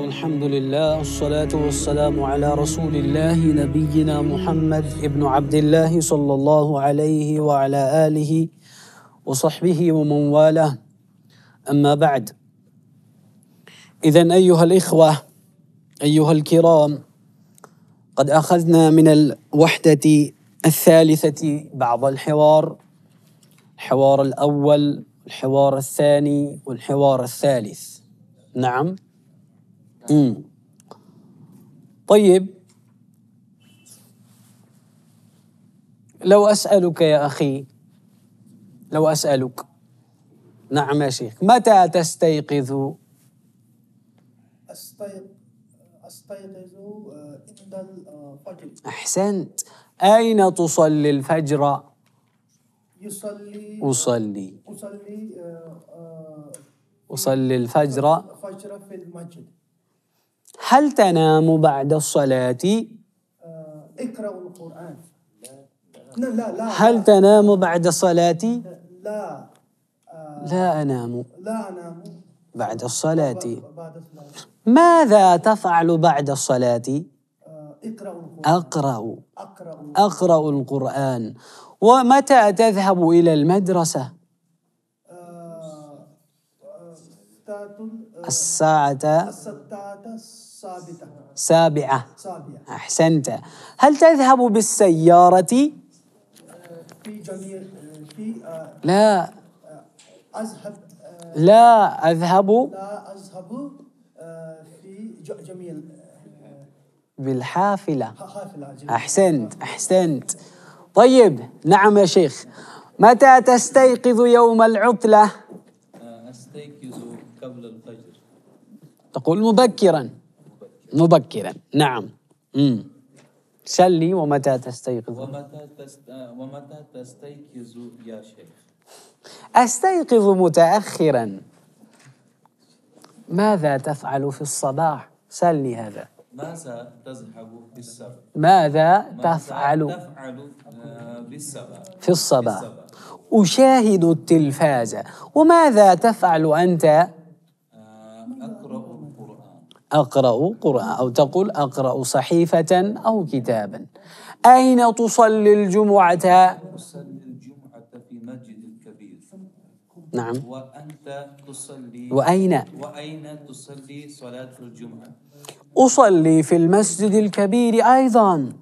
والحمد لله والصلاة والسلام على رسول الله نبينا محمد ابن عبد الله صلى الله عليه وعلى آله وصحبه ومن والاه أما بعد إذا أيها الإخوة أيها الكرام قد أخذنا من الوحدة الثالثة بعض الحوار الحوار الأول الحوار الثاني والحوار الثالث نعم امم طيب لو اسالك يا اخي لو اسالك نعم يا شيخ متى تستيقظ استيقظ استيقظ عند آه، الفجر احسنت اين تصلي الفجر يصلي اصلي اصلي آه، آه، اصلي الفجر الفجر في المسجد هل تنام بعد الصلاة؟ آه، اقرأ القرآن لا لا لا هل تنام بعد الصلاة؟ لا آه. لا أنام لا أنام بعد الصلاة ماذا تفعل بعد الصلاة؟ آه، أقرأ أقرأ القرآن ومتى تذهب إلى المدرسة؟ الساعة سابعة سابعة أحسنت هل تذهب بالسيارة؟ آه، في آه، في آه، لا أذهب لا أذهب لا أذهب في جميل بالحافلة أحسنت أحسنت طيب نعم يا شيخ متى تستيقظ يوم العطلة؟ أستيقظ قبل الفجر تقول مبكرا مبكرا نعم مم. سلي ومتى تستيقظ ومتى, تست... ومتى تستيقظ يا شيخ أستيقظ متأخرا ماذا تفعل في الصباح سلني هذا ماذا تذهب في الصباح ماذا تفعل تفعل آه، في الصباح في الصباح أشاهد التلفاز وماذا تفعل أنت أقرأ قرآن أو تقول أقرأ صحيفة أو كتابا أين تصلي الجمعة؟ أصلي الجمعة في مسجد الكبير نعم وأنت تصلي وأين؟ وأين تصلي صلاة الجمعة؟ أصلي في المسجد الكبير أيضا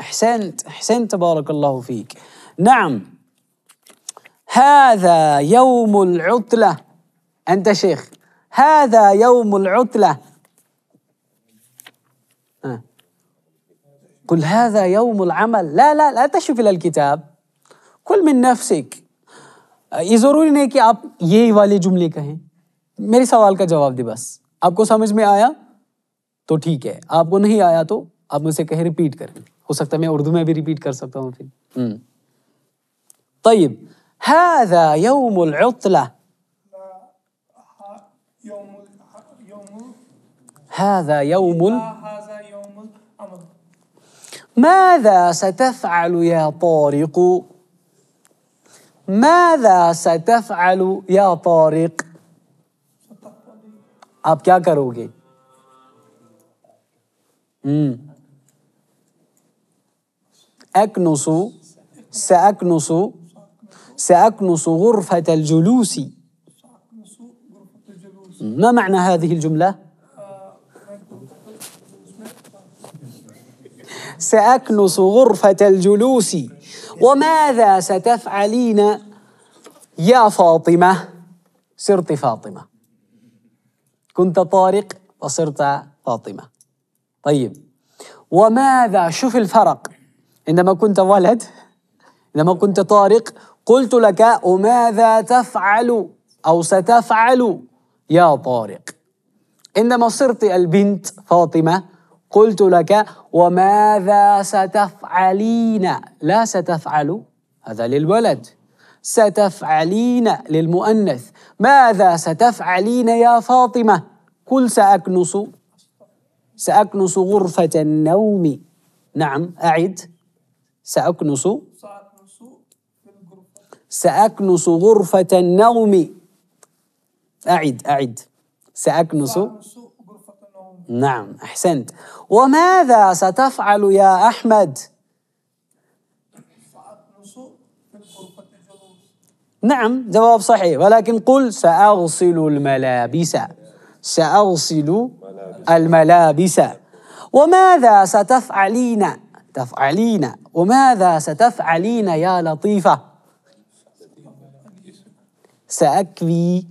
أحسنت أحسنت بارك الله فيك نعم هذا يوم العطلة أنت شيخ هذا يوم العطلة قل هذا يوم العمل لا لا لا تشوف الى الكتاب कुल من نفسك ये ज़रूरी नहीं कि आप ये वाले जुमले कहें मेरे सवाल का जवाब दे बस आपको समझ में आया तो ठीक है आपको नहीं आया तो आप मुझसे कहें रिपीट करें हो सकता है मैं उर्दू में भी रिपीट कर सकता हूँ फिर तयब هذا يوم العطلة هذا يوم ماذا ستفعل يا طارق ماذا ستفعل يا طارق आप क्या करोगे أكنس سأكنس سأكنس غرفة الجلوس ما معنى هذه الجملة؟ سأكنس غرفة الجلوس وماذا ستفعلين يا فاطمة صرت فاطمة كنت طارق وصرت فاطمة طيب وماذا شوف الفرق عندما كنت ولد عندما كنت طارق قلت لك وماذا تفعل أو ستفعل يا طارق عندما صرت البنت فاطمة قلت لك وماذا ستفعلين لا ستفعل هذا للولد ستفعلين للمؤنث ماذا ستفعلين يا فاطمة قل سأكنس سأكنس غرفة النوم نعم أعد سأكنس سأكنس غرفة النوم أعد أعد سأكنس نعم أحسنت وماذا ستفعل يا أحمد؟ نعم جواب صحيح ولكن قل سأغسل الملابس سأغسل الملابس وماذا ستفعلين تفعلين وماذا ستفعلين يا لطيفة سأكوي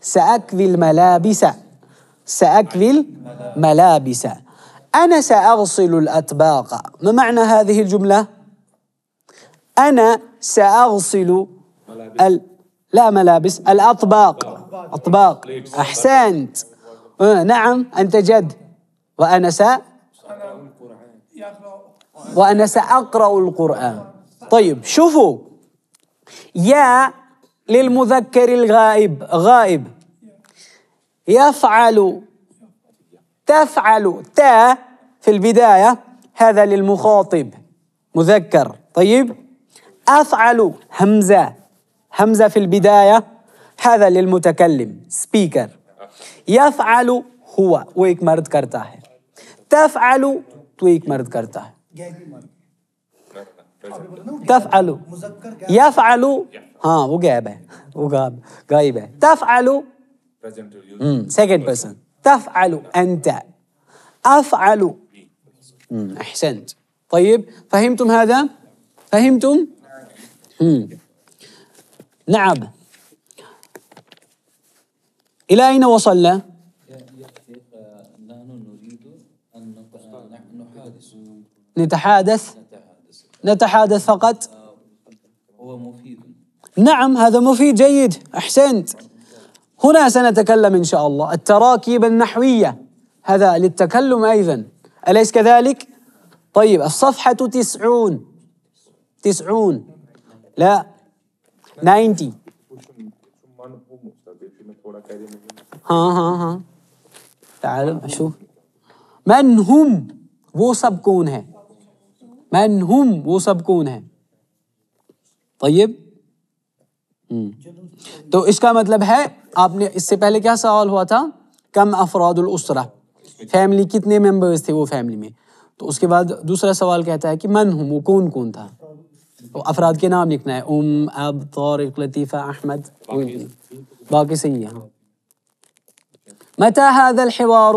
سأكوي الملابس سأكلي الملابس أنا سأغسل الأطباق ما معنى هذه الجملة؟ أنا سأغسل ال... لا ملابس الأطباق أطباق أحسنت آه، نعم أنت جد وأنا س وأنا سأقرأ القرآن طيب شوفوا يا للمذكر الغائب غائب يفعل تفعل تا في البداية هذا للمخاطب مذكر طيب أفعل همزة همزة في البداية هذا للمتكلم سبيكر يفعل هو ويك مرد मर्द تفعل تويك तफ आलू تفعل يفعل मर्द وجابه है तफ تفعل second person تفعل أنت أفعل أحسنت طيب فهمتم هذا؟ فهمتم؟ نعم إلى أين وصلنا؟ آه، آه، نتحادث نتحادث فقط آه، هو مفيد نعم هذا مفيد جيد أحسنت هنا سنتكلم إن شاء الله التراكيب النحوية هذا للتكلم أيضا أليس كذلك؟ طيب الصفحة تسعون تسعون لا 90 ها ها ها تعال اشوف من هم वो سب कौन है من هم वो سب कौन है طيب तो इसका मतलब है आपने इससे पहले क्या सवाल हुआ था कम अफराद उसरा फैमिली कितने मेंबर्स थे वो फैमिली में तो उसके बाद दूसरा सवाल कहता है कि मन हूँ वो कौन कौन था तो अफराद के नाम लिखना है उम अब तौरक लतीफ़ा अहमद बाकी सही है हाँ متى هذا الحوار؟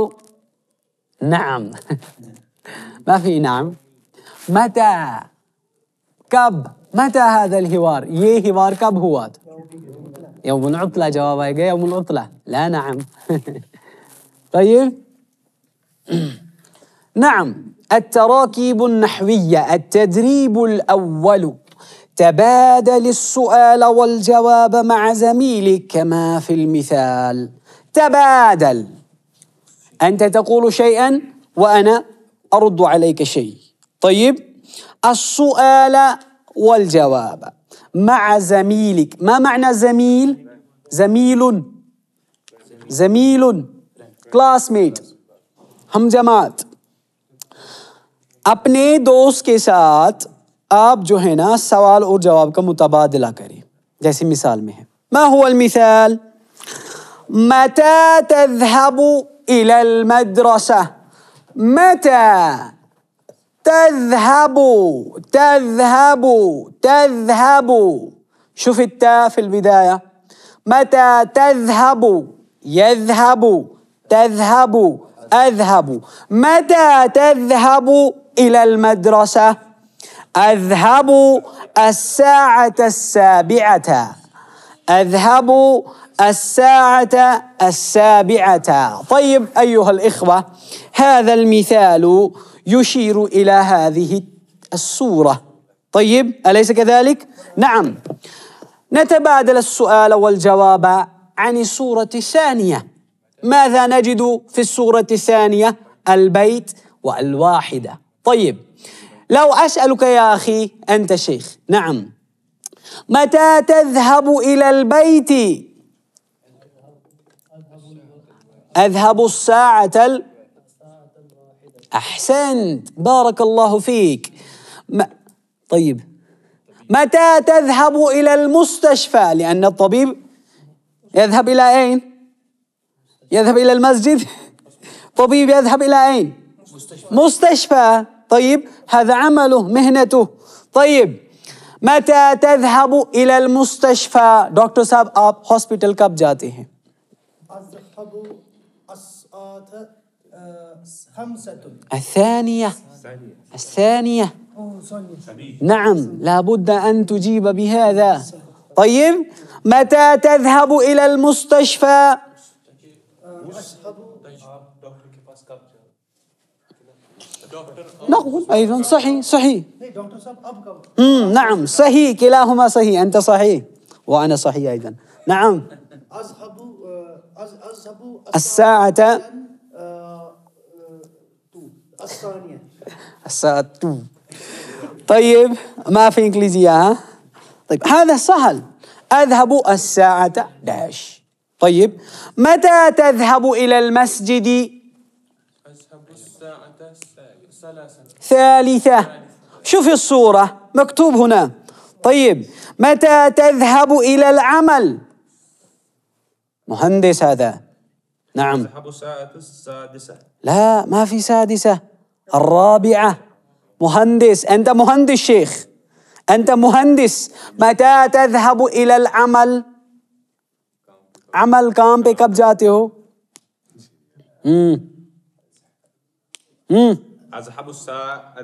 نعم ما في نعم متى كب متى هذا الحوار؟ ये हिवार कब हुआ था يوم العطلة جوابها يقول يوم العطلة لا نعم طيب نعم التراكيب النحوية التدريب الأول تبادل السؤال والجواب مع زميلك كما في المثال تبادل أنت تقول شيئا وأنا أرد عليك شيء طيب السؤال والجواب مع زميلك ما معنى زميل زميل زميل كلاس ميت هم جماعت اپنے دوست کے ساتھ آپ جو ہے نا سوال اور جواب کا متبادلہ کریں جیسے مثال میں ہے ما هو المثال متى تذهب الى المدرسه متى تذهب تذهب تذهب شوف التاء في البداية متى تذهب يذهب تذهب أذهب متى تذهب إلى المدرسة أذهب الساعة السابعة أذهب الساعة السابعة طيب أيها الإخوة هذا المثال يشير إلى هذه الصورة طيب أليس كذلك؟ نعم نتبادل السؤال والجواب عن الصورة الثانية ماذا نجد في الصورة الثانية؟ البيت والواحدة طيب لو أسألك يا أخي أنت شيخ نعم متى تذهب إلى البيت؟ أذهب الساعة أحسنت بارك الله فيك ما طيب متى تذهب إلى المستشفى لأن الطبيب يذهب إلى أين يذهب إلى المسجد طبيب يذهب إلى أين مستشفى, مستشفى. طيب هذا عمله مهنته طيب متى تذهب إلى المستشفى डॉक्टर اب هوسبيتال हॉस्पिटल कब जाते हैं الثانية الثانية نعم لابد أن تجيب بهذا طيب متى تذهب إلى المستشفى نقول أيضا صحيح صحيح نعم صحيح كلاهما صحيح أنت صحيح وأنا صحيح أيضا نعم الساعة اسطوريه طيب ما في انجليزيه ها طيب هذا سهل اذهب الساعه داش طيب متى تذهب الى المسجد اذهب الساعه ثلاثه ثالثه شوف الصوره مكتوب هنا طيب متى تذهب الى العمل مهندس هذا نعم اذهب الساعه السادسه لا ما في سادسه الرابعة مهندس أنت مهندس شيخ أنت مهندس متى تذهب إلى العمل عمل كام بيك اب جاتي هو أذهب الساعة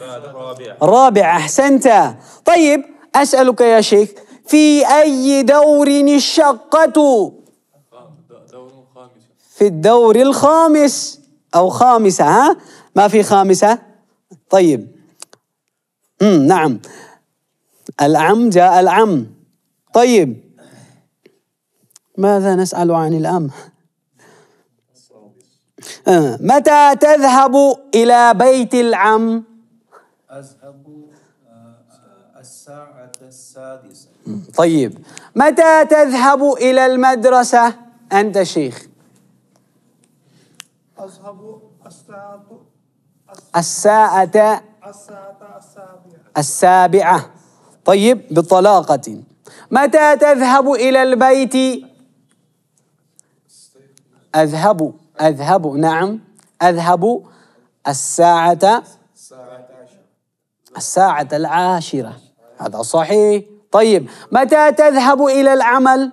الرابعة رابعة أحسنت طيب أسألك يا شيخ في أي دور الشقة في الدور الخامس أو خامسة ها ما في خامسة طيب مم نعم العم جاء العم طيب ماذا نسأل عن الأم آه، متى تذهب إلى بيت العم أذهب آه، الساعة السادسة طيب متى تذهب إلى المدرسة أنت شيخ أذهب الساعة الساعة السابعة طيب بطلاقة متى تذهب إلى البيت؟ أذهب أذهب نعم أذهب الساعة الساعة العاشرة هذا صحيح طيب متى تذهب إلى العمل؟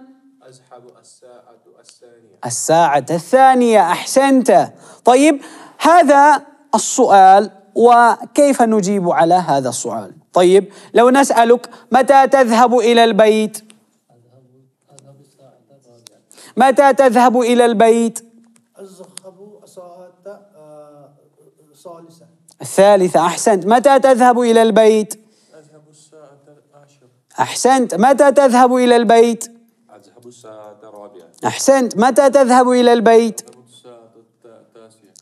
الساعة الثانية أحسنت طيب هذا السؤال وكيف نجيب على هذا السؤال طيب لو نسألك متى تذهب إلى البيت متى تذهب إلى البيت الثالثة أحسنت متى تذهب إلى البيت أذهب الساعة العاشرة أحسنت متى تذهب إلى البيت أذهب الساعة أحسنت متى تذهب إلى البيت؟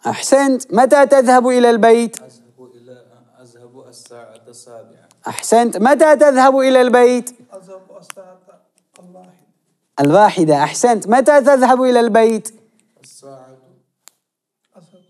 أحسنت متى تذهب إلى البيت؟ أذهب إلى أذهب الساعة السابعة أحسنت متى تذهب إلى البيت؟ أذهب الساعة الواحدة الواحدة أحسنت متى تذهب إلى البيت؟ الساعة أذهب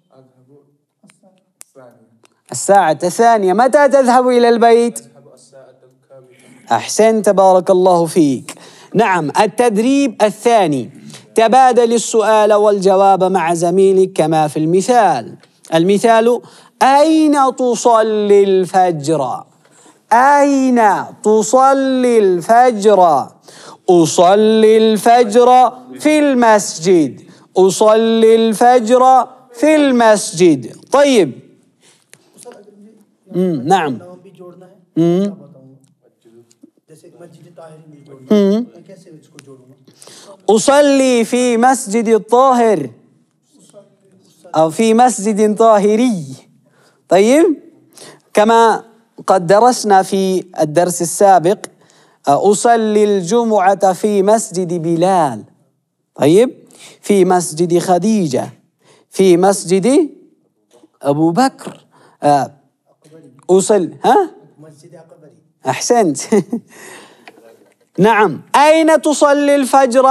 الساعة الثانية الساعة الثانية متى تذهب إلى البيت؟ أذهب الساعة الكاملة أحسنت بارك الله فيك نعم التدريب الثاني تبادل السؤال والجواب مع زميلك كما في المثال المثال أين تصلي الفجر؟ أين تصلي الفجر؟ أصلي الفجر في المسجد أصلي الفجر في المسجد طيب مم. نعم مم. أصلي في مسجد الطاهر أو في مسجد طاهري طيب كما قد درسنا في الدرس السابق أصلي الجمعة في مسجد بلال طيب في مسجد خديجة في مسجد أبو بكر آه، أصل ها أحسنت نعم أين تصلي الفجر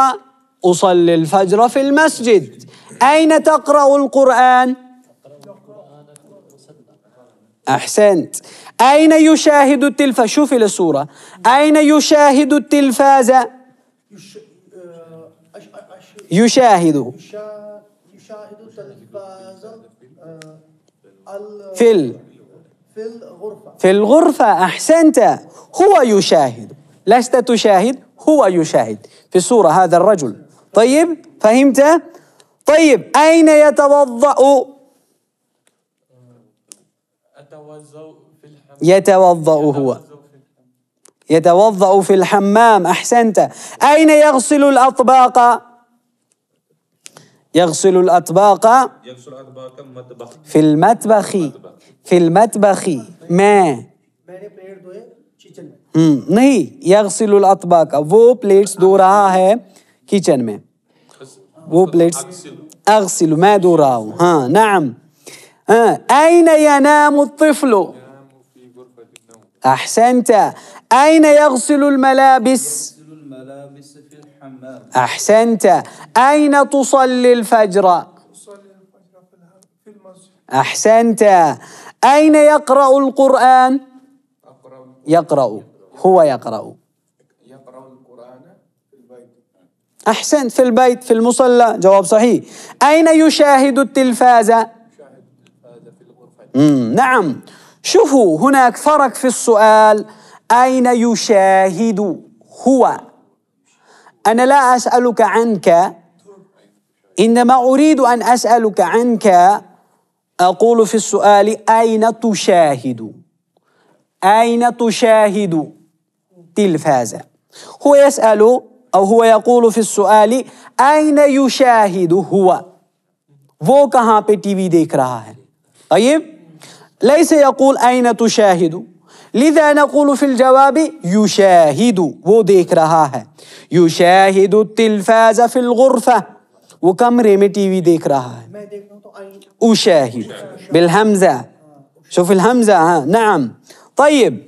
أصلي الفجر في المسجد أين تقرأ القرآن؟ أحسنت أين يشاهد التلفاز؟ شوفي الصورة أين يشاهد التلفاز؟ يشاهد في ال... في الغرفة أحسنت هو يشاهد لست تشاهد هو يشاهد في الصورة هذا الرجل طيب فهمت طيب أين يتوضأ يتوضأ هو يتوضأ في الحمام أحسنت أين يغسل الأطباق يغسل الأطباق يغسل أطباق المطبخ في المطبخ في المطبخ ما नहीं يغسل الاطباق का वो دو धो रहा है kitchen وبلتس أغسل ما دراو ها نعم ها أين ينام الطفل أحسنت أين يغسل الملابس أحسنت أين تصلي الفجر أحسنت أين يقرأ القرآن يقرأ هو يقرأ أحسنت في البيت في المصلى جواب صحيح أين يشاهد التلفاز نعم شوفوا هناك فرق في السؤال أين يشاهد هو أنا لا أسألك عنك إنما أريد أن أسألك عنك أقول في السؤال أين تشاهد أين تشاهد تلفاز هو يسأل أو هو يقول في السؤال أين يشاهد هو کہاں پہ ٹی وی دیکھ رہا ہے طيب ليس يقول أين تشاهد لذا نقول في الجواب يشاهد وہ دیکھ رہا ہے يشاهد التلفاز في الغرفة کمرے میں ٹی وی دیکھ رہا ہے أشاهد بالحمزة شوف الحمزة ها نعم طيب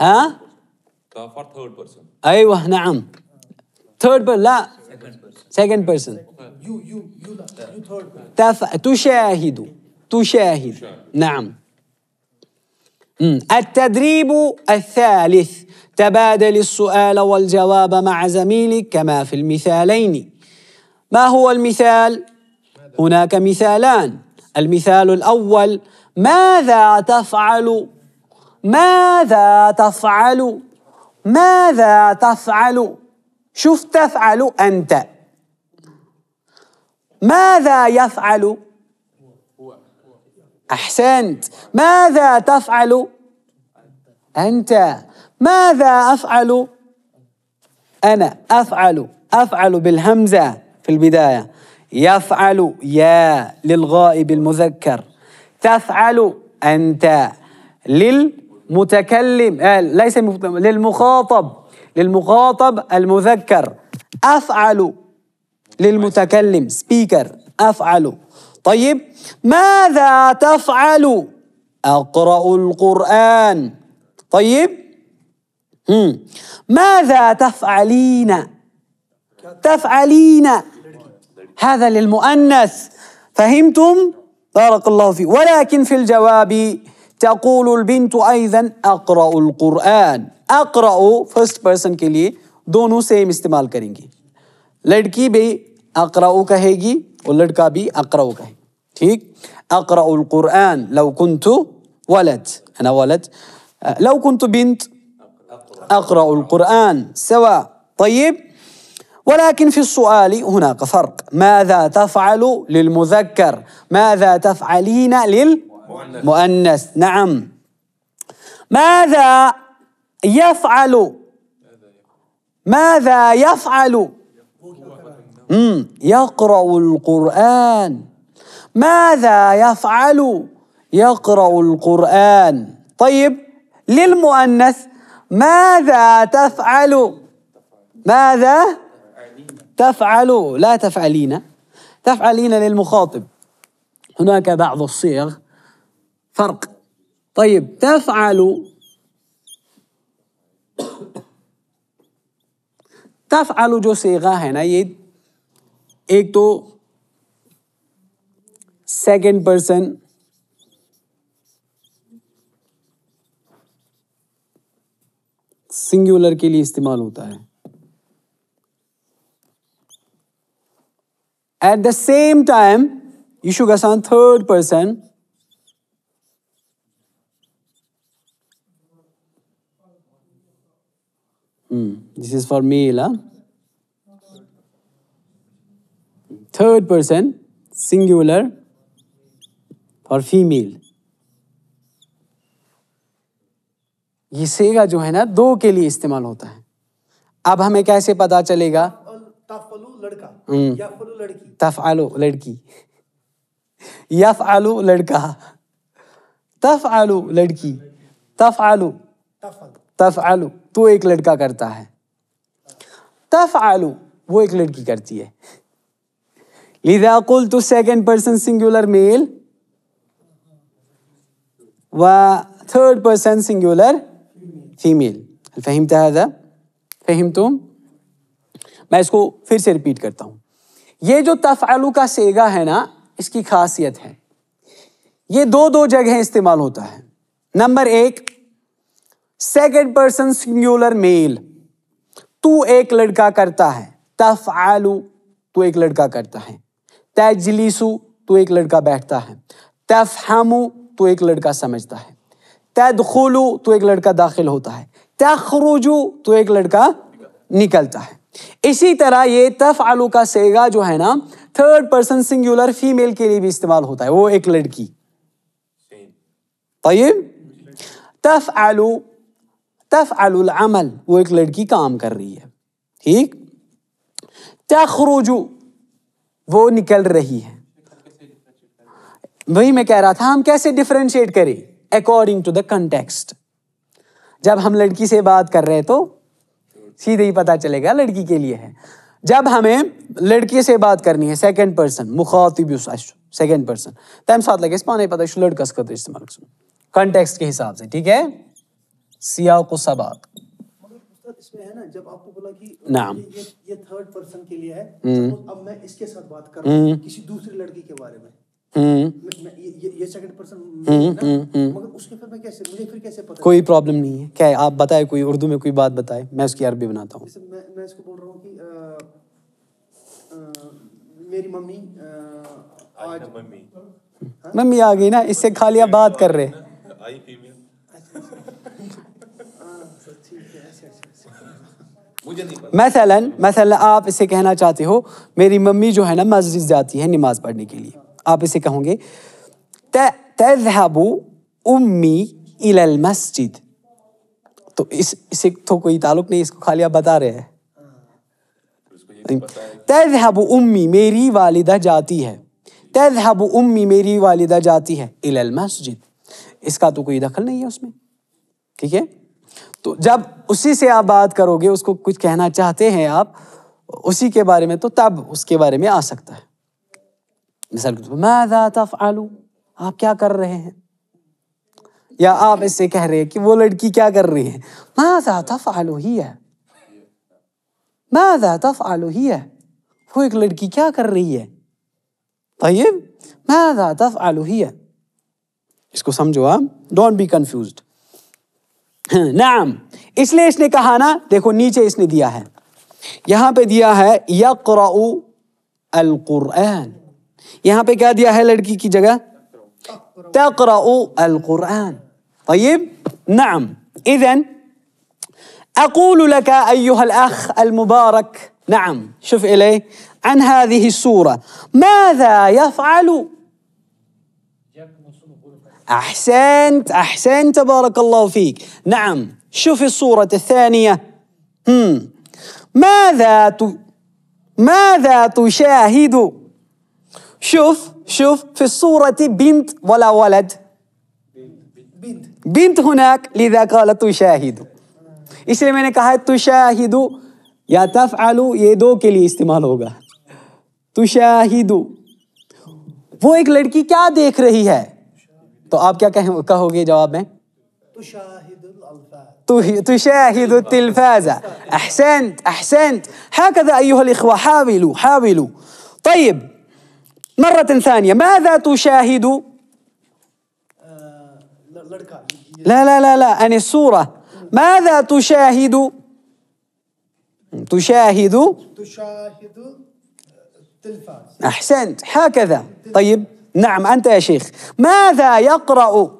ها third person ايوه نعم ثيرد بيرسون لا سكند بيرسون يو تشاهد تشاهد نعم التدريب الثالث تبادل السؤال والجواب مع زميلك كما في المثالين ما هو المثال؟ هناك مثالان المثال الأول ماذا تفعل؟ ماذا تفعل؟ ماذا تفعل شوف تفعل أنت ماذا يفعل أحسنت ماذا تفعل أنت ماذا أفعل أنا أفعل أفعل بالهمزة في البداية يفعل يا للغائب المذكر تفعل أنت لل متكلم قال آه، ليس للمخاطب للمخاطب المذكر أفعل للمتكلم سبيكر أفعل طيب ماذا تفعل أقرأ القرآن طيب مم. ماذا تفعلين تفعلين هذا للمؤنث فهمتم بارك الله فيه ولكن في الجواب تقول البنت أيضا أقرأ القرآن أقرأ first person के लिए سيم सेम इस्तेमाल करेंगे लड़की اقرا अकराउ कहेगी और लड़का भी अकराउ أقرأ القرآن لو كنت ولد أنا ولد لو كنت بنت أقرأ القرآن سواء طيب ولكن في السؤال هناك فرق ماذا تفعل للمذكر ماذا تفعلين لل مؤنث نعم ماذا يفعل ماذا يفعل مم. يقرأ القرآن ماذا يفعل يقرأ القرآن طيب للمؤنث ماذا تفعل ماذا تفعل لا تفعلين تفعلين للمخاطب هناك بعض الصيغ فرق طيب تفعل तफालू जो सेगा है ना ये एक तो सेकेंड पर्सन सिंगुलर के लिए इस्तेमाल होता है एट द सेम टाइम यशुगासान third person Mm. This is for male. Huh? Third person, singular, for female. ये सेगा जो है ना दो के लिए इस्तेमाल होता है अब हमें कैसे पता चलेगा तफ आलो hmm. लड़की यफ आलो लड़का तफ आलो लड़की तफ आलो तफ आलो तो एक लड़का करता है तफ आलू वो एक लड़की करती है लिदा कुल तो सेकेंड पर्सन सिंगुलर मेल व थर्ड पर्सन सिंगुलर फीमेल फहीम तहद फहीम तुम मैं इसको फिर से रिपीट करता हूं ये जो आलू का सेगा है ना इसकी खासियत है ये दो दो जगह इस्तेमाल होता है नंबर एक सेकेंड पर्सन सिंगुलर मेल तू एक लड़का करता है तफ आलू तू एक लड़का करता है तैजलीसु तू एक लड़का बैठता है हामू तू एक लड़का समझता है खोलू तो एक लड़का दाखिल होता है तखरुजू तो एक लड़का निकलता है इसी तरह ये तफ आलू का सेगा जो है ना थर्ड पर्सन सिंगुलर फीमेल के लिए भी इस्तेमाल होता है वो एक लड़की तयब तफ आलू तफ़ल अमल वो एक लड़की काम कर रही है ठीक तखरुजू वो निकल रही है वही मैं कह रहा था हम कैसे डिफ्रेंशिएट करें अकॉर्डिंग टू द कंटेक्सट जब हम लड़की से बात कर रहे हैं तो सीधे ही पता चलेगा लड़की के लिए है जब हमें लड़की से बात करनी है सेकेंड पर्सन मुखातिब सेकेंड पर्सन तम साथ लगे पाने पता लड़का इस्तेमाल कंटेक्स्ट के हिसाब से ठीक है सिया को सबाक ये, ये थर्ड पर्सन के लिए है हम्म। अब मैं इसके साथ बात कर रहा हम्म। किसी दूसरी लड़की के बारे में हम्म। कोई प्रॉब्लम नहीं है क्या आप बताए कोई उर्दू में कोई बात बताए मैं उसकी अरबी बनाता हूँ मेरी मम्मी आज मम्मी मम्मी आ गई ना इससे खाली आप बात कर रहे मसलन नहीं आप इसे कहना चाहते हो मेरी मम्मी जो है ना मस्जिद जाती है नमाज पढ़ने के लिए आप इसे कहोगे तहबू उम्मी इल मस्जिद तो इस इसे तो कोई ताल्लुक नहीं इसको खाली आप बता रहे हैं तहब तो उम्मी मेरी वालिदा जाती है तहब उम्मी मेरी वालिदा जाती है इल मस्जिद इसका तो कोई दखल नहीं है उसमें ठीक है तो जब उसी से आप बात करोगे उसको कुछ कहना चाहते हैं आप उसी के बारे में तो तब उसके बारे में आ सकता है मिसाल मैदा तफ़ालू आप क्या कर रहे हैं या आप इससे कह रहे हैं कि वो लड़की क्या कर रही है मैदा तफ़ालू ही है मैं मैदा तफ़ालू ही है वो एक लड़की क्या कर रही है मैं मैदा तफ़ालू ही है इसको समझो आप डोंट बी कंफ्यूज्ड نعم اس لیے اس نے کہا نا دیکھو نیچے اس نے دیا ہے یہاں پہ دیا ہے یقر القرآن یہاں پہ کیا دیا ہے لڑکی کی جگہ تقرا القرآن طیب نعم اذا اقول لك ايها الاخ المبارك نعم شوف الي عن هذه السوره ماذا يفعل أحسنت أحسنت تبارك الله فيك نعم شوف الصورة الثانية هم. ماذا ت... ماذا تشاهد شوف شوف في الصورة بنت ولا ولد بنت بنت هناك لذا قال تشاهد इसलिए मैंने कहा है तुशाहिदु या तफ आलू ये दो के लिए इस्तेमाल होगा तुशाहिदु वो एक लड़की क्या देख रही है तो आप क्या कह, कहोगे جواب میں تشاهد التلفاز أحسنت أحسنت هكذا أيها الإخوة حاولوا حاولوا طيب مرة ثانية ماذا تشاهد لا لا لا لا أنا الصورة ماذا تشاهد تشاهد تشاهد التلفاز أحسنت هكذا طيب نعم أنت يا شيخ ماذا يقرأ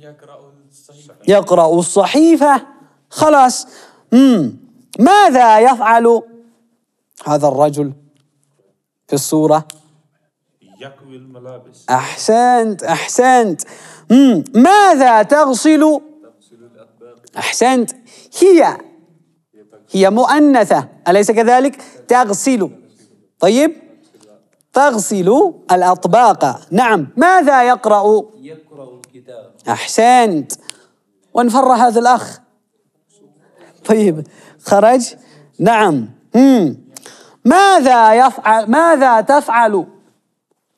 يقرأ الصحيفة يقرأ الصحيفة خلاص مم. ماذا يفعل هذا الرجل في الصورة يكوي الملابس أحسنت أحسنت مم. ماذا تغسل أحسنت هي هي مؤنثة أليس كذلك تغسل طيب تغسل الأطباق نعم ماذا يقرأ يقرأ الكتاب أحسنت ونفر هذا الأخ طيب خرج نعم مم. ماذا يفعل ماذا تفعل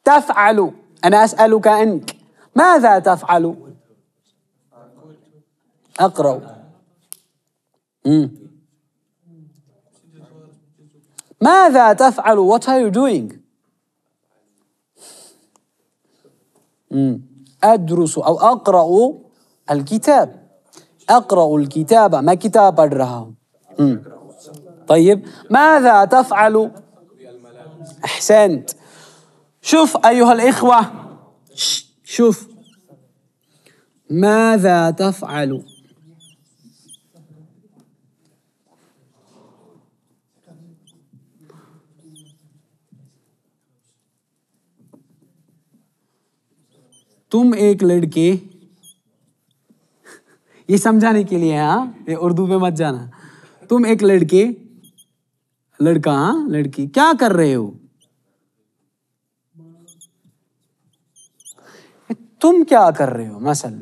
تفعل أنا أسألك أنت ماذا تفعل أقرأ مم. ماذا تفعل What are you doing أدرس أو أقرأ الكتاب أقرأ الكتاب ما كتاب أدرها طيب ماذا تفعل أحسنت شوف أيها الإخوة شوف ماذا تفعل तुम एक लड़के ये समझाने के लिए हाँ ये उर्दू में मत जाना तुम एक लड़के लड़का हाँ लड़की क्या कर रहे हो तुम क्या कर रहे हो मसल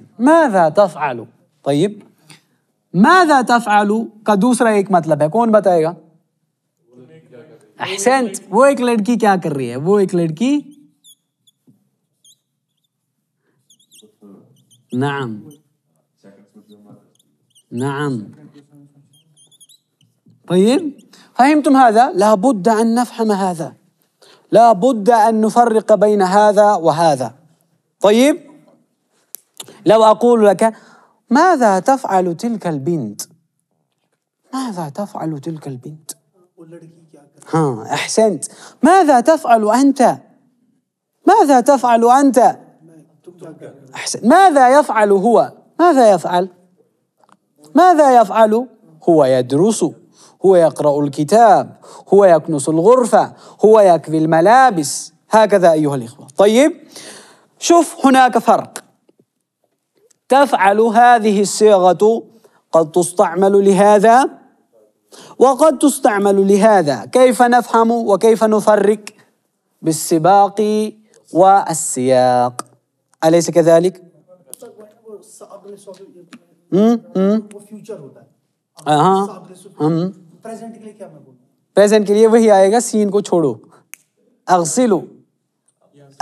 तफ आलू तयब तफ आलू का दूसरा एक मतलब है कौन बताएगा वो एक लड़की क्या कर रही है वो एक लड़की نعم نعم طيب فهمتم هذا لابد أن نفهم هذا لابد أن نفرق بين هذا وهذا طيب لو أقول لك ماذا تفعل تلك البنت ماذا تفعل تلك البنت ها أحسنت ماذا تفعل أنت ماذا تفعل أنت أحسن ماذا يفعل هو؟ ماذا يفعل؟ ماذا يفعل؟ هو يدرس هو يقرأ الكتاب هو يكنس الغرفة هو يكفي الملابس هكذا أيها الإخوة طيب شوف هناك فرق تفعل هذه الصيغة قد تستعمل لهذا وقد تستعمل لهذا كيف نفهم وكيف نفرق بالسباق والسياق Hmm? Hmm? Hmm? अलैस कदालिक हाँ प्रेजेंट के लिए वही आएगा सीन को छोड़ो अगसिलो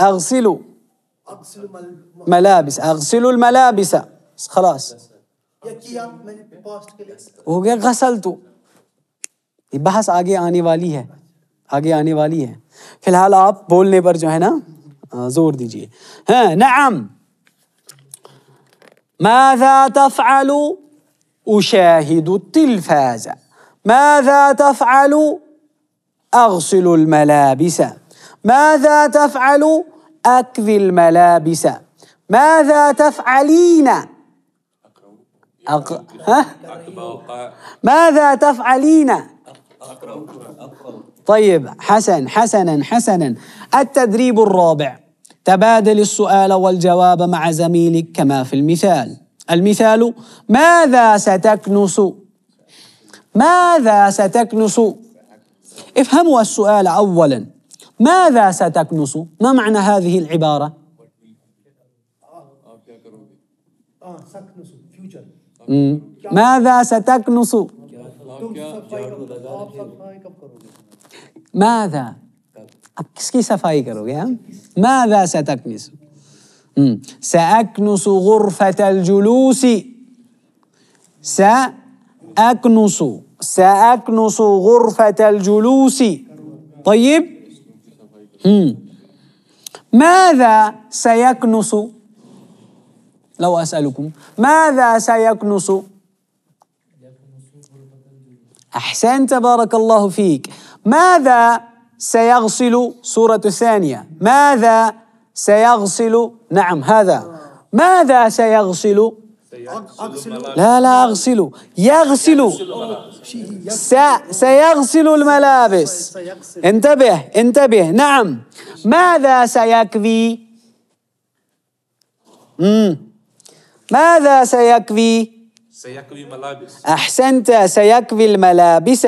अगसिलो मलाबिस अगसिलो मलाबिसा खलास हो गया गसल तो ये बहस आगे आने वाली है आगे आने वाली है फिलहाल आप बोलने पर जो है ना زور دي جي ها نعم ماذا تفعل أشاهد التلفاز ماذا تفعل أغسل الملابس ماذا تفعل أكذي الملابس ماذا تفعلين أق... ها؟ ماذا تفعلين طيب حسن حسنا حسنا التدريب الرابع تبادل السؤال والجواب مع زميلك كما في المثال المثال ماذا ستكنس ماذا ستكنس افهموا السؤال اولا ماذا ستكنس ما معنى هذه العباره ماذا ستكنس ماذا अब किसकी सफाई करोगे हम ماذا ستکنس سأكنس غرفة الجلوس سأكنس سأكنس غرفة الجلوس طيب ماذا سيكنس لو أسألكم ماذا سيكنس أحسنت بارك الله فيك ماذا سيغسل سورة ثانية ماذا سيغسل نعم هذا ماذا سيغسل لا لا أغسل يغسل س... سيغسل الملابس انتبه انتبه نعم ماذا سيكفي ماذا سيكفي سيكفي ملابس أحسنت سيكفي الملابس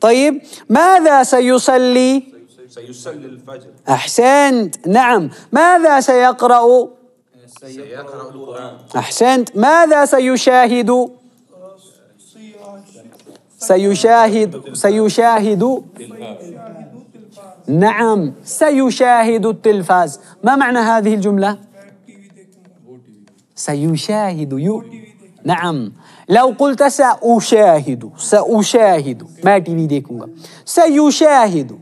طيب ماذا سيصلي سيصلي الفجر أحسنت نعم ماذا سيقرأ سيقرأ القرآن أحسنت ماذا سيشاهد سيشاهد سيشاهد نعم سيشاهد التلفاز ما معنى هذه الجملة سيشاهد يو نعم لو قلت سأشاهد سأشاهد تي في देखूंगा سيشاهد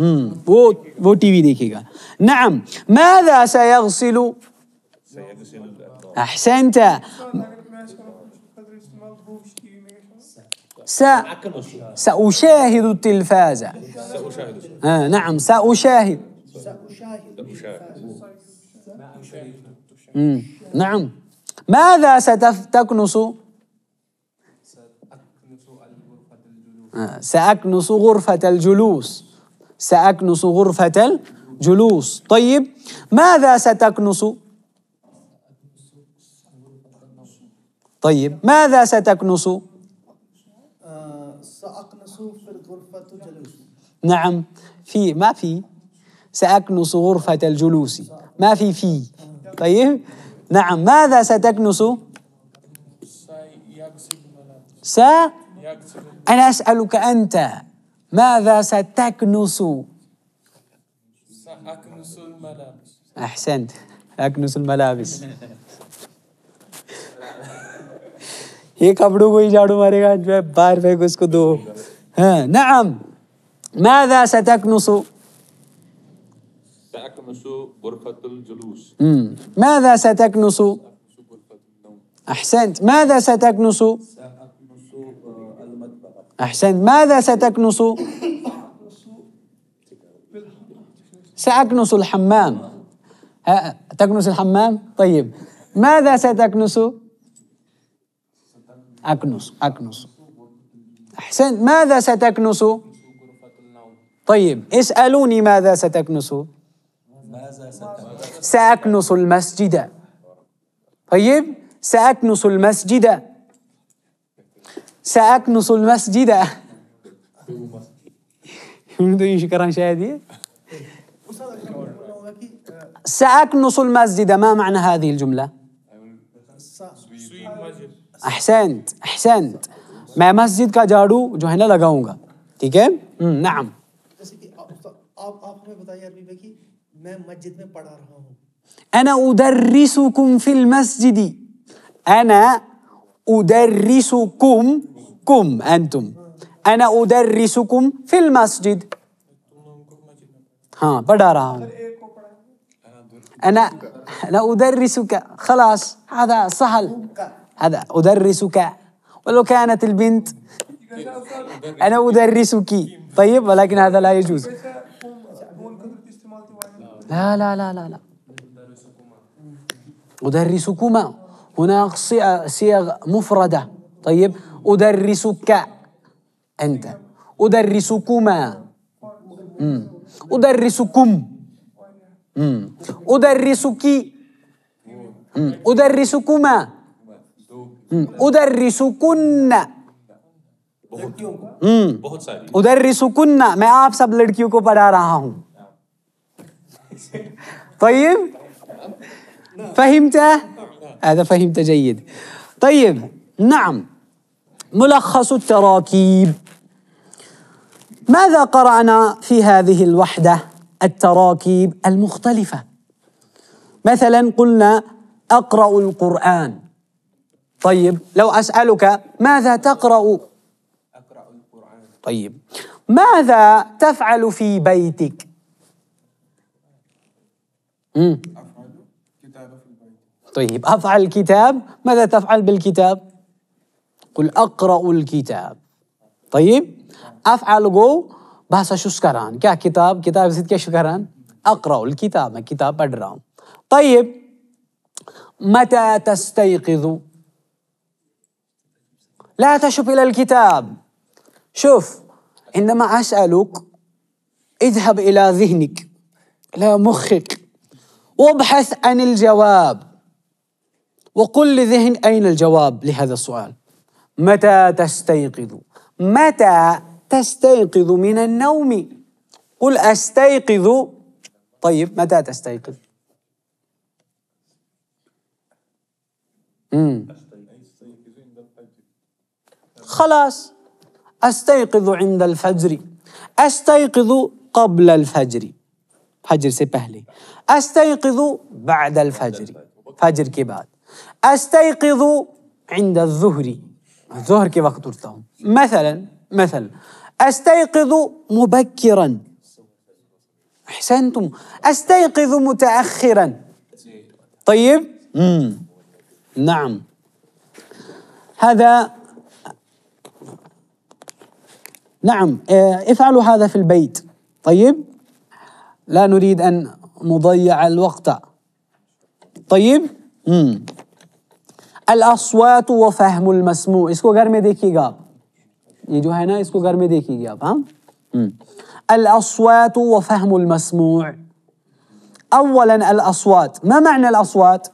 امم وو تي في देखेगा نعم ماذا سيغسل أحسنت س... سأشاهد التلفاز آه نعم سأشاهد سأشاهد نعم ماذا ستكنس سأكنس غرفة الجلوس سأكنس غرفة الجلوس طيب ماذا ستكنس؟ طيب ماذا ستكنس؟ سأكنس غرفة الجلوس نعم في ما في سأكنس غرفة الجلوس ما في في طيب نعم ماذا ستكنس؟ سيكسب أنا أسألك أنت ماذا ستكنس؟ سأكنس الملابس أحسنت أكنس الملابس ये कपड़ों को ही झाड़ू मारेगा जो है बाहर फेंको इसको दो ها نعم ماذا ستكنس؟ سأكنس غرفة الجلوس ماذا ستكنس؟ أحسنت ماذا ستكنس؟ أحسنت ماذا ستكنس؟ سأكنس الحمام ها تكنس الحمام؟ طيب ماذا ستكنس؟ أكنس أكنس أحسنت ماذا ستكنس؟ طيب اسألوني ماذا ستكنس؟ سأكنس المسجد طيب سأكنس المسجد سأكنس المسجد سأكنس المسجد ما معنى هذه الجملة؟ أحسنت أحسنت ما مسجد کا झाड़ू جو ہے نا لگاؤں گا ٹھیک ہے نعم أنا أدرسكم في المسجد أنا أدرسكم كم أنتم أنا أدرسكم في المسجد ها पढ़ा أنا أنا أدرسك خلاص هذا سهل هذا أدرسك ولو كانت البنت أنا أدرسك طيب ولكن هذا لا يجوز لا لا لا لا لا أدرسكما هناك صيغ مفردة طيب أدرسك أنت أدرسكما أدرسكم أدرسك أدرسكما أدرسكن أدرسكن ما आप سب लड़कियों को पढ़ा रहा हूं طيب فهمت هذا فهمت جيد طيب نعم ملخص التراكيب ماذا قرأنا في هذه الوحدة التراكيب المختلفة مثلا قلنا أقرأ القرآن طيب لو أسألك ماذا تقرأ أقرأ القرآن طيب ماذا تفعل في بيتك أفعل كتاب في البيت طيب أفعل الكتاب ماذا تفعل بالكتاب قل اقرأوا الكتاب طيب افعل جو بس شو سكران کیا كتاب كتاب زيد کیا شو اقرأ الكتاب كتاب کتاب طيب متى تستيقظ لا تشب الى الكتاب شوف عندما اسالك اذهب الى ذهنك الى مخك وابحث عن الجواب وقل لذهن اين الجواب لهذا السؤال متى تستيقظ متى تستيقظ من النوم قل استيقظ طيب متى تستيقظ مم. خلاص استيقظ عند الفجر استيقظ قبل الفجر فجر से पहले استيقظ بعد الفجر فجر के استيقظ عند الظهر الظهر كيف ترتاح مثلا مثلا أستيقظ مبكرا أحسنتم أستيقظ متأخرا طيب مم. نعم هذا نعم آه، افعلوا هذا في البيت طيب لا نريد أن نضيع الوقت طيب مم. الاصوات وفهم المسموع اس کو گھر میں دیکھیے گا آپ یہ جو ہے نا اس کو گھر میں دیکھیے گی آپ ہاں الاصوات وفهم المسموع اولا الاصوات ما معنى الاصوات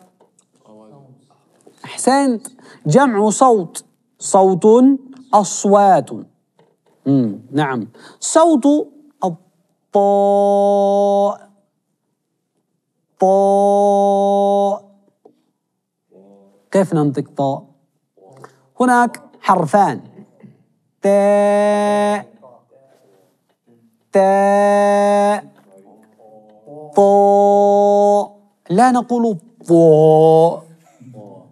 احسنت جمع صوت صوت اصوات مم. نعم صوت الطاء كيف ننطق طاء هناك حرفان تاء تاء طاء لا نقول طاء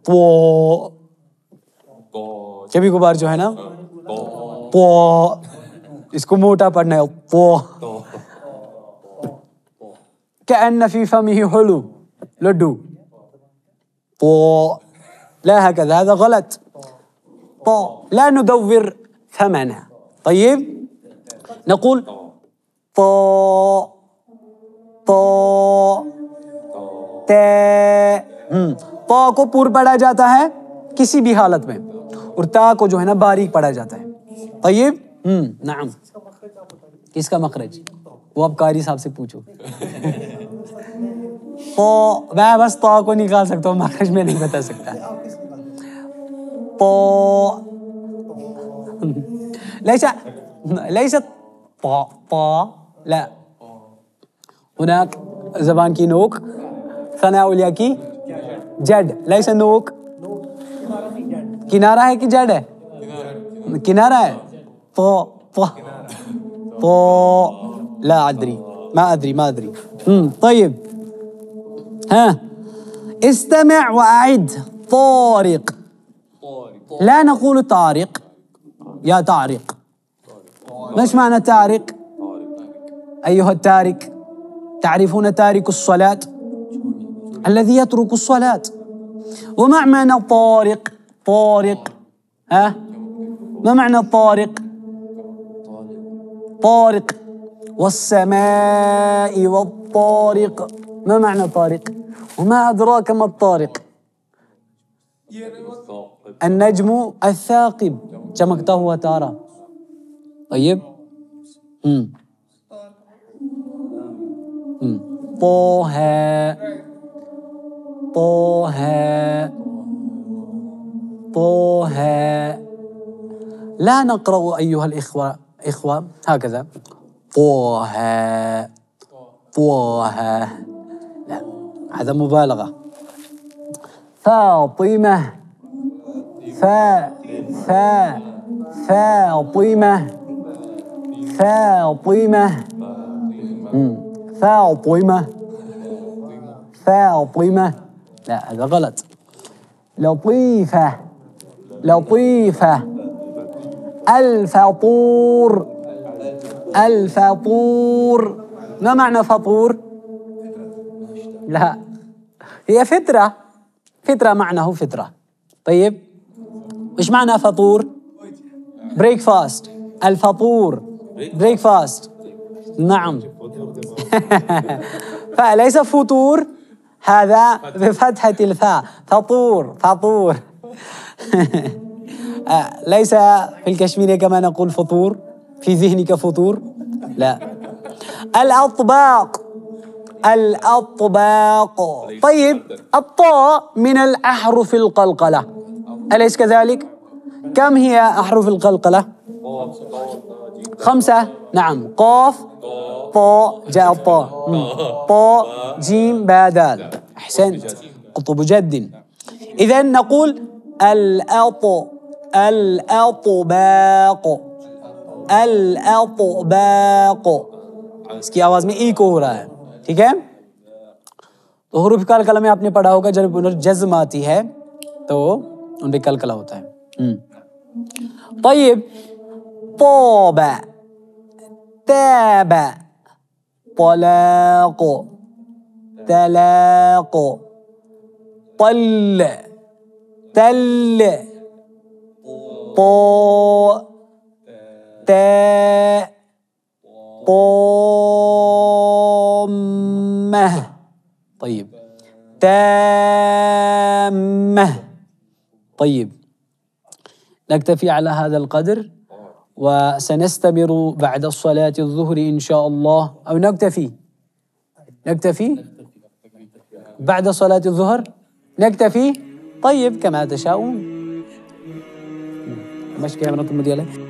طاء क्या भी गुबार هنا है ना पो इसको मोटा पढ़ना كأن في فمه حلو لدو طو لا هكذا هذا غلط لا ندور ثمنها طيب نقول طا طا تا ता को पुर पढ़ा जाता है किसी भी हालत में और ता को जो है ना बारीक पढ़ा जाता है तयब नाम किसका मकरज वो आप कारी साहब से पूछो तो मैं बस तो को निकाल सकता हूँ मखरज में नहीं बता सकता طاء ليس ليس طاء طاء لا هناك زبان كي نوك ثنا اولیا جد ليس نوك كنارة هي كي جد كنارة هي طو طو طو لا ادري ما ادري ما ادري طيب ها استمع واعد طارق لا نقول طارق يا طارق ما معنى تارق أيها التارك تعرفون تارك الصلاة الذي يترك الصلاة وما معنى طارق طارق ها ما معنى طارق طارق والسماء والطارق ما معنى طارق وما أدراك ما الطارق النجم الثاقب چمکتا ہوا تارا طيب امم طه طه طه لا نقرأ أيها الإخوة إخوة هكذا طه طه لا هذا مبالغة فاطمة فا فا فاطمة فاطمة فاطمة فاطمة لا هذا غلط لطيفة لطيفة الفطور الفطور ما معنى فطور؟ لا هي فترة فترة معناه فطرة طيب ايش معنى فطور بريك فاست الفطور بريك فاست نعم فليس فطور هذا بفتحة الفاء فطور فطور آه، ليس في الكشميرية كما نقول فطور في ذهنك فطور لا الأطباق الأطباق طيب الطاء من الأحرف القلقلة أليس كذلك؟ كم هي أحرف القلقلة؟ خمسة نعم قاف طاء جاء الطاء طاء جيم باء دال نعم. أحسنت قطب جد نعم. إذا نقول الأط الأطباق الأطباق इसकी आवाज में ई को हो रहा ठीक है तो हरूफ कल कला में आपने पढ़ा होगा जब जज्म आती है तो उन पर कल कला होता है हम्म। ये पोब तैब पलाको तलाको पल तल पो तै طامة طيب تامة طيب نكتفي على هذا القدر وسنستمر بعد صلاة الظهر إن شاء الله أو نكتفي نكتفي بعد صلاة الظهر نكتفي طيب كما تشاءون مش كاميرا المدير